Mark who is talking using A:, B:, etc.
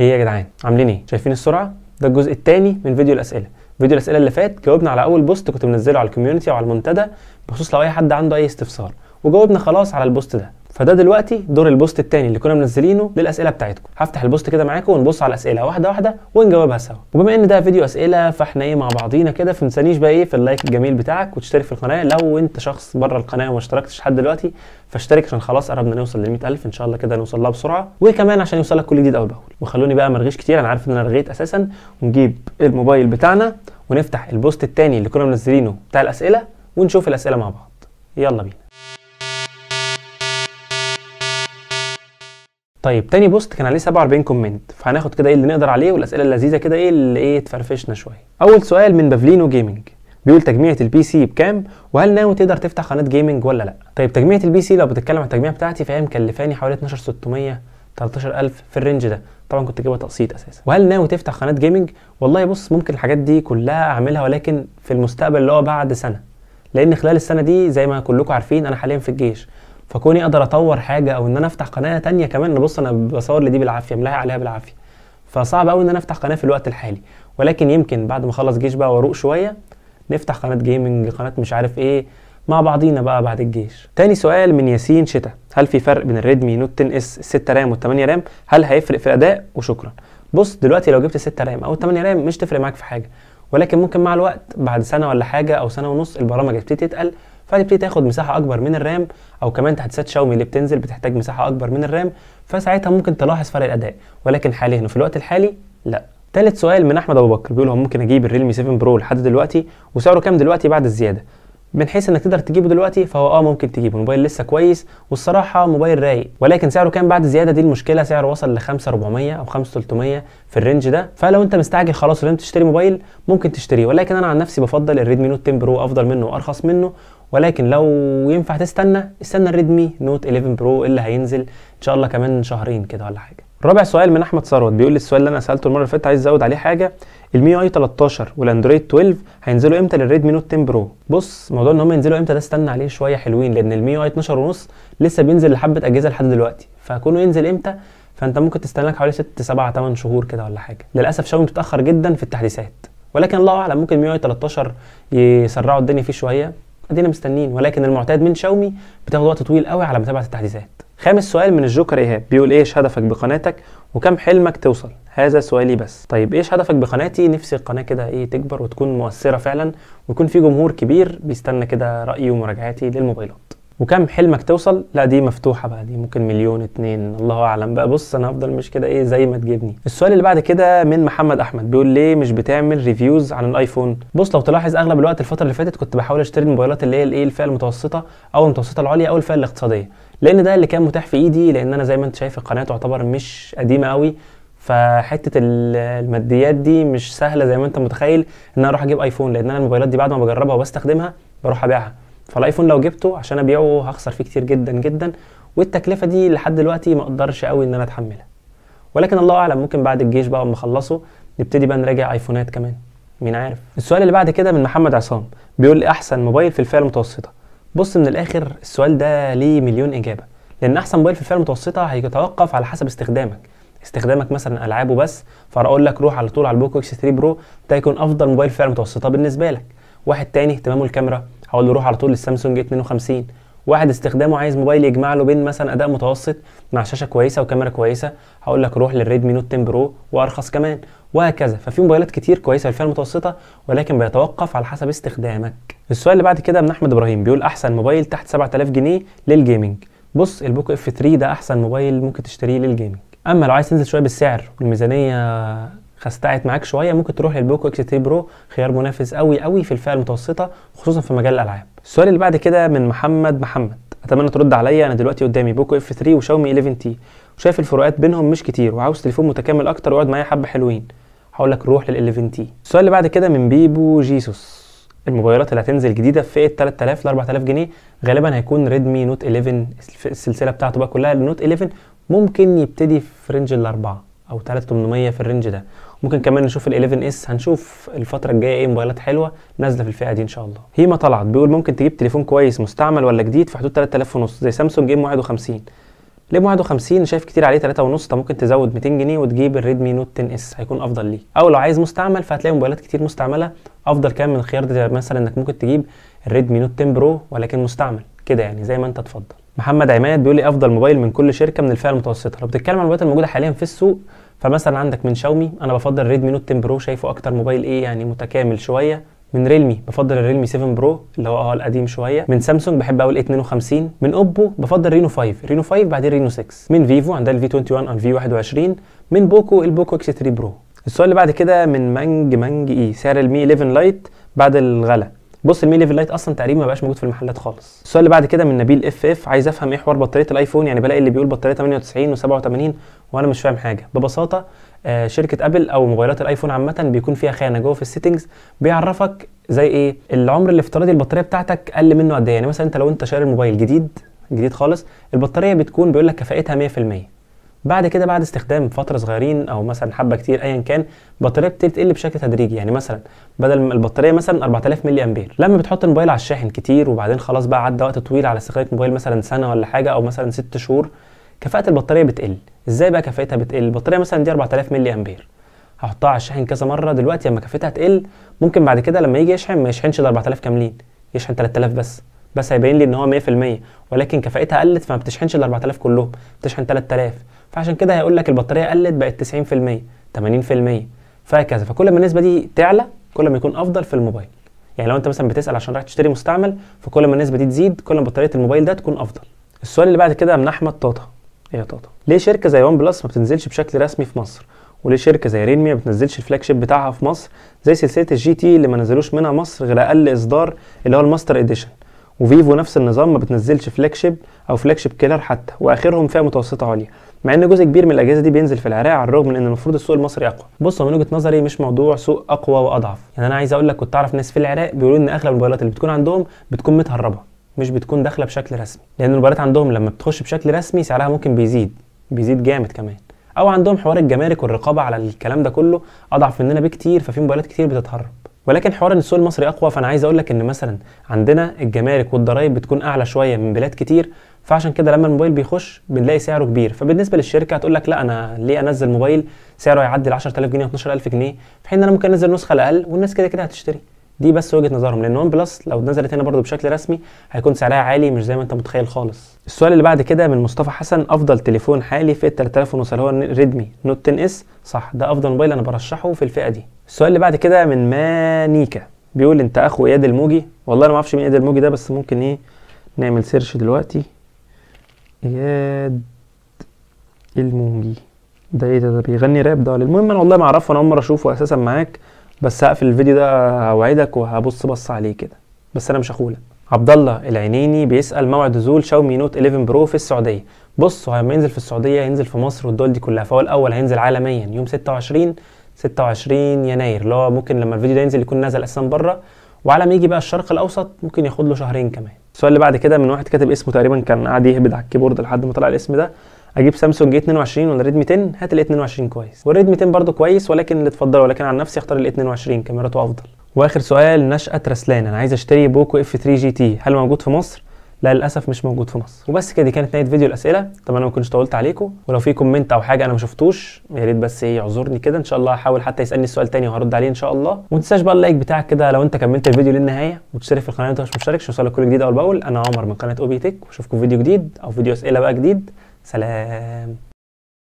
A: ايه يا جدعان عاملين ايه شايفين السرعه ده الجزء الثاني من فيديو الاسئله فيديو الاسئله اللي فات جاوبنا على اول بوست كنت منزله على الكوميونتي او على المنتدى بخصوص لو اي حد عنده اي استفسار وجاوبنا خلاص على البوست ده فده دلوقتي دور البوست الثاني اللي كنا منزلينه للاسئله بتاعتكم هفتح البوست كده معاكم ونبص على الاسئله واحده واحده ونجاوبها سوا وبما ان ده فيديو اسئله فاحنا ايه مع بعضينا كده فمنسانيش بقى ايه في اللايك الجميل بتاعك وتشترك في القناه لو انت شخص بره القناه وما اشتركتش لحد دلوقتي فاشترك عشان خلاص قربنا نوصل ل 100000 ان شاء الله كده نوصل لها بسرعه وكمان عشان يوصل لك كل جديد اول باول وخلوني بقى مرغيش كتير انا عارف ان انا رغيت اساسا ونجيب الموبايل بتاعنا ونفتح البوست الثاني اللي كنا منزلينه بتاع الاسئله ونشوف الاسئله مع بعض يلا بينا طيب تاني بوست كان عليه 47 كومنت فهناخد كده ايه اللي نقدر عليه والاسئله اللذيذه كده ايه اللي ايه تفرفشنا شويه اول سؤال من بافلينو جيمنج بيقول تجميعة البي سي بكام وهل ناوي تقدر تفتح قناة جيمنج ولا لا طيب تجميعة البي سي لو بتتكلم عن التجميع بتاعتي فهي مكلفاني حوالي 12600 13000 في الرينج ده طبعا كنت جايبها تقسيط اساسا وهل ناوي تفتح قناة جيمنج والله بص ممكن الحاجات دي كلها اعملها ولكن في المستقبل اللي هو بعد سنة لان خلال السنة دي زي ما كلكم عارفين انا حاليا في الجيش فكوني اقدر اطور حاجه او ان انا افتح قناه تانية كمان بص انا بصور لدي بالعافيه ملاهي عليها بالعافيه فصعب قوي ان انا افتح قناه في الوقت الحالي ولكن يمكن بعد ما اخلص جيش بقى واروق شويه نفتح قناه جيمنج قناه مش عارف ايه مع بعضينا بقى بعد الجيش تاني سؤال من ياسين شتا هل في فرق بين الريدمي نوت 10 اس 6 رام وال 8 رام هل هيفرق في الاداء وشكرا بص دلوقتي لو جبت 6 رام او 8 رام مش تفرق معاك في حاجه ولكن ممكن مع الوقت بعد سنه ولا حاجه او سنه ونص البرامج تبتدي تتقل فهتبتدي تاخد مساحه اكبر من الرام او كمان تحديثات شاومي اللي بتنزل بتحتاج مساحه اكبر من الرام فساعتها ممكن تلاحظ فرق الاداء ولكن حاليا وفي الوقت الحالي لا تالت سؤال من احمد ابو بكر بيقول هو ممكن اجيب الريلمي 7 برو لحد دلوقتي وسعره كام دلوقتي بعد الزياده من حيث انك تقدر تجيبه دلوقتي فهو اه ممكن تجيبه الموبايل لسه كويس والصراحه موبايل رايق ولكن سعره كان بعد الزياده دي المشكله سعره وصل ل 5400 او 5300 في الرينج ده فلو انت مستعجل خلاص ولم تشتري موبايل ممكن تشتريه ولكن انا عن نفسي بفضل الريدمي نوت 10 برو افضل منه وارخص منه ولكن لو ينفع تستنى استنى الريدمي نوت 11 برو اللي هينزل ان شاء الله كمان شهرين كده ولا حاجه رابع سؤال من احمد ثروت بيقول لي السؤال اللي انا سالته المره اللي فاتت عايز ازود عليه حاجه المي اي 13 والاندرويد 12 هينزلوا امتى للريدمي نوت 10 برو بص موضوع ان هم ينزلوا امتى ده استنى عليه شويه حلوين لان المي اي 12 ونص لسه بينزل لحبه اجهزه لحد دلوقتي فكونه ينزل امتى فانت ممكن تستنى لك حوالي 6 7 8 شهور كده ولا حاجه للاسف شاومي بتتاخر جدا في التحديثات ولكن الله اعلم ممكن مي اي 13 يسرعوا الدنيا فيه شويه ادينا مستنيين ولكن المعتاد من شاومي بتاخد وقت طويل قوي على متابعه التحديثات خامس سؤال من الجوكر ايهاب بيقول ايش هدفك بقناتك وكم حلمك توصل هذا سؤالي بس طيب ايش هدفك بقناتي نفسي القناه كده ايه تكبر وتكون مؤثره فعلا ويكون في جمهور كبير بيستنى كده رايي ومراجعاتي للموبايلات وكم حلمك توصل لا دي مفتوحه بقى دي ممكن مليون اتنين الله اعلم بقى بص انا هفضل مش كده ايه زي ما تجيبني السؤال اللي بعد كده من محمد احمد بيقول ليه مش بتعمل ريفيوز عن الايفون بص لو تلاحظ اغلب الوقت الفتره اللي فاتت كنت بحاول اشتري الموبايلات اللي هي الايه الفئه المتوسطه او المتوسطه العليا او الفئه الاقتصاديه لان ده اللي كان متاح في ايدي لان انا زي ما انت شايف القناه تعتبر مش قديمه قوي فحته الماديات دي مش سهله زي ما انت متخيل ان انا اروح اجيب ايفون لان انا الموبايلات دي بعد ما بجربها وبستخدمها بروح ابيعها فالايفون لو جبته عشان ابيعه هخسر فيه كتير جدا جدا والتكلفه دي لحد دلوقتي ما اقدرش قوي ان انا اتحملها ولكن الله اعلم ممكن بعد الجيش بقى اما اخلصه نبتدي بقى نراجع ايفونات كمان مين عارف السؤال اللي بعد كده من محمد عصام بيقول لي احسن موبايل في الفئه المتوسطه بص من الاخر السؤال ده ليه مليون اجابه لان احسن موبايل في الفئه المتوسطه هيتوقف على حسب استخدامك استخدامك مثلا العاب وبس فاقول لك روح على طول على البوكو اكس 3 برو ده يكون افضل موبايل في الفئه المتوسطه بالنسبه لك واحد تاني اهتمامه الكاميرا هقول له روح على طول للسامسونج 52 واحد استخدامه عايز موبايل يجمع له بين مثلا اداء متوسط مع شاشه كويسه وكاميرا كويسه هقول لك روح للريدمي نوت 10 برو وارخص كمان وهكذا ففي موبايلات كتير كويسه للفئه المتوسطه ولكن بيتوقف على حسب استخدامك السؤال اللي بعد كده من احمد ابراهيم بيقول احسن موبايل تحت 7000 جنيه للجيمنج بص البوك اف 3 ده احسن موبايل ممكن تشتريه للجيمنج اما لو عايز تنزل شويه بالسعر والميزانيه خستعت معاك شويه ممكن تروح للبوكو اكس تي برو خيار منافس قوي قوي في الفئه المتوسطه خصوصا في مجال الالعاب السؤال اللي بعد كده من محمد محمد اتمنى ترد عليا انا دلوقتي قدامي بوكو اف 3 وشاومي 11 تي وشايف الفروقات بينهم مش كتير وعاوز تليفون متكامل اكتر ويقعد معايا حبه حلوين هقول لك روح لل 11 تي السؤال اللي بعد كده من بيبو جيسوس الموبايلات اللي هتنزل جديده في 3000 ل 4000 جنيه غالبا هيكون ريدمي نوت 11 السلسله بتاعته بقى كلها النوت 11 ممكن يبتدي في رينج الاربعه او 3800 في الرينج ده ممكن كمان نشوف ال11 اس هنشوف الفتره الجايه ايه موبايلات حلوه نازله في الفئه دي ان شاء الله هيما طلعت بيقول ممكن تجيب تليفون كويس مستعمل ولا جديد في حدود 3000 ونص زي سامسونج ام 51 ليه 51 شايف كتير عليه 3 ونص طب ممكن تزود 200 جنيه وتجيب الريدمي نوت 10 اس هيكون افضل ليك او لو عايز مستعمل فهتلاقي موبايلات كتير مستعمله افضل كام من الخيار ده مثلا انك ممكن تجيب الريدمي نوت 10 برو ولكن مستعمل كده يعني زي ما انت تفضل محمد عماد بيقول لي افضل موبايل من كل شركه من الفئه المتوسطه لو بتتكلم عن الموبايلات الموجوده حاليا في السوق فمثلا عندك من شاومي انا بفضل ريدمي نوت 10 برو شايفه اكتر موبايل ايه يعني متكامل شويه من ريلمي بفضل الريلمي 7 برو اللي هو اه القديم شويه من سامسونج بحب اول 52 من اوبو بفضل رينو 5 رينو 5 بعدين رينو 6 من فيفو عندها الفي 21 الفي 21 من بوكو البوكو اكس 3 برو السؤال اللي بعد كده من مانج مانج اي سعر المي 11 لايت بعد الغلا بص المي ليفل لايت اصلا تقريبا ما بقاش موجود في المحلات خالص السؤال اللي بعد كده من نبيل اف اف عايز افهم ايه حوار بطاريه الايفون يعني بلاقي اللي بيقول بطاريه 98 و87 وانا مش فاهم حاجه ببساطه آه شركه ابل او موبايلات الايفون عامه بيكون فيها خانه جوه في السيتنجز بيعرفك زي ايه العمر الافتراضي البطاريه بتاعتك اقل منه قد ايه يعني مثلا انت لو انت شاري الموبايل جديد جديد خالص البطاريه بتكون بيقول لك كفاءتها 100% بعد كده بعد استخدام فتره صغيرين او مثلا حبه كتير ايا كان البطاريه بتبتدي تقل بشكل تدريجي يعني مثلا بدل البطاريه مثلا 4000 ملي امبير لما بتحط الموبايل على الشاحن كتير وبعدين خلاص بقى عدى وقت طويل على استخدام الموبايل مثلا سنه ولا حاجه او مثلا ست شهور كفاءه البطاريه بتقل ازاي بقى كفاءتها بتقل البطاريه مثلا دي 4000 ملي امبير هحطها على الشاحن كذا مره دلوقتي لما كفاءتها تقل ممكن بعد كده لما يجي يشحن ما يشحنش ال 4000 كاملين يشحن 3000 بس بس هيبين لي ان هو 100% ولكن كفاءتها قلت فما بتشحنش ال 4000 كلهم بتشحن 3000 فعشان كده هيقول لك البطاريه قلت بقت 90% 80% فهكذا فكل ما النسبه دي تعلى كل ما يكون افضل في الموبايل يعني لو انت مثلا بتسال عشان رايح تشتري مستعمل فكل ما النسبه دي تزيد كل ما بطاريه الموبايل ده تكون افضل السؤال اللي بعد كده من احمد طاطا ايه يا طاطا ليه شركه زي وان بلس ما بتنزلش بشكل رسمي في مصر وليه شركه زي ريلمي ما بتنزلش الفلاج شيب بتاعها في مصر زي سلسله الجي تي اللي ما نزلوش منها مصر غير اقل اصدار اللي هو الماستر اديشن وفيفو نفس النظام ما بتنزلش فلاج شيب او فلاج شيب كيلر حتى واخرهم فئه متوسطه عاليه مع ان جزء كبير من الاجهزه دي بينزل في العراق على الرغم من ان المفروض السوق المصري اقوى بص من وجهه نظري مش موضوع سوق اقوى واضعف يعني انا عايز اقول لك كنت اعرف ناس في العراق بيقولوا ان اغلب الموبايلات اللي بتكون عندهم بتكون متهربه مش بتكون داخله بشكل رسمي لان الموبايلات عندهم لما بتخش بشكل رسمي سعرها ممكن بيزيد بيزيد جامد كمان او عندهم حوار الجمارك والرقابه على الكلام ده كله اضعف مننا بكتير ففي موبايلات كتير بتتهرب ولكن حوار ان السوق المصري اقوى فانا عايز اقول لك ان مثلا عندنا الجمارك والضرايب بتكون اعلى شويه من بلاد كتير فعشان كده لما الموبايل بيخش بنلاقي سعره كبير فبالنسبه للشركه هتقول لك لا انا ليه انزل موبايل سعره يعدي ال 10000 جنيه و 12000 جنيه في حين ان انا ممكن انزل نسخه الاقل والناس كده كده هتشتري دي بس وجهه نظرهم لان ون بلس لو نزلت هنا برده بشكل رسمي هيكون سعرها عالي مش زي ما انت متخيل خالص السؤال اللي بعد كده من مصطفى حسن افضل تليفون حالي فئه 3000 اللي هو ريدمي نوت 10 اس صح ده افضل موبايل انا برشحه في الفئه دي السؤال اللي بعد كده من مانيكا بيقول انت اخو اياد الموجي والله انا ما اعرفش مين اياد الموجي ده بس ممكن ايه نعمل سيرش دلوقتي اياد الموجي ده ايه ده ده بيغني راب ده إيه؟ المهم انا والله ما اعرفه انا اول مره اشوفه اساسا معاك بس هقفل الفيديو ده اوعدك وهبص بص عليه كده بس انا مش اخولك عبد الله العينيني بيسال موعد نزول شاومي نوت 11 برو في السعوديه بص هو لما ينزل في السعوديه هينزل في مصر والدول دي كلها فهو الاول هينزل عالميا يوم 26 26 يناير اللي هو ممكن لما الفيديو ده ينزل يكون نزل اساسا بره وعلى ما يجي بقى الشرق الاوسط ممكن ياخد له شهرين كمان السؤال اللي بعد كده من واحد كاتب اسمه تقريبا كان قاعد يهبد على الكيبورد لحد ما طلع الاسم ده اجيب سامسونج 22 ولا ريدمي 10 هات ال 22 كويس والريدمي 10 برده كويس ولكن اللي تفضله ولكن عن نفسي اختار ال 22 كاميراته افضل واخر سؤال نشأة رسلان انا عايز اشتري بوكو اف 3 جي تي هل موجود في مصر لا للاسف مش موجود في مصر وبس كده كانت نهايه فيديو الاسئله طبعا انا ما كنتش طولت عليكم ولو في كومنت او حاجه انا ما شفتوش يا ريت بس إيه، يعذرني كده ان شاء الله هحاول حتى يسالني السؤال تاني وهرد عليه ان شاء الله وما تنساش بقى اللايك بتاعك كده لو انت كملت الفيديو للنهايه وتشترك في القناه انت مش مشترك عشان كل جديد اول باول انا عمر من قناه اوبي تك واشوفكم فيديو جديد او فيديو اسئله بقى جديد سلام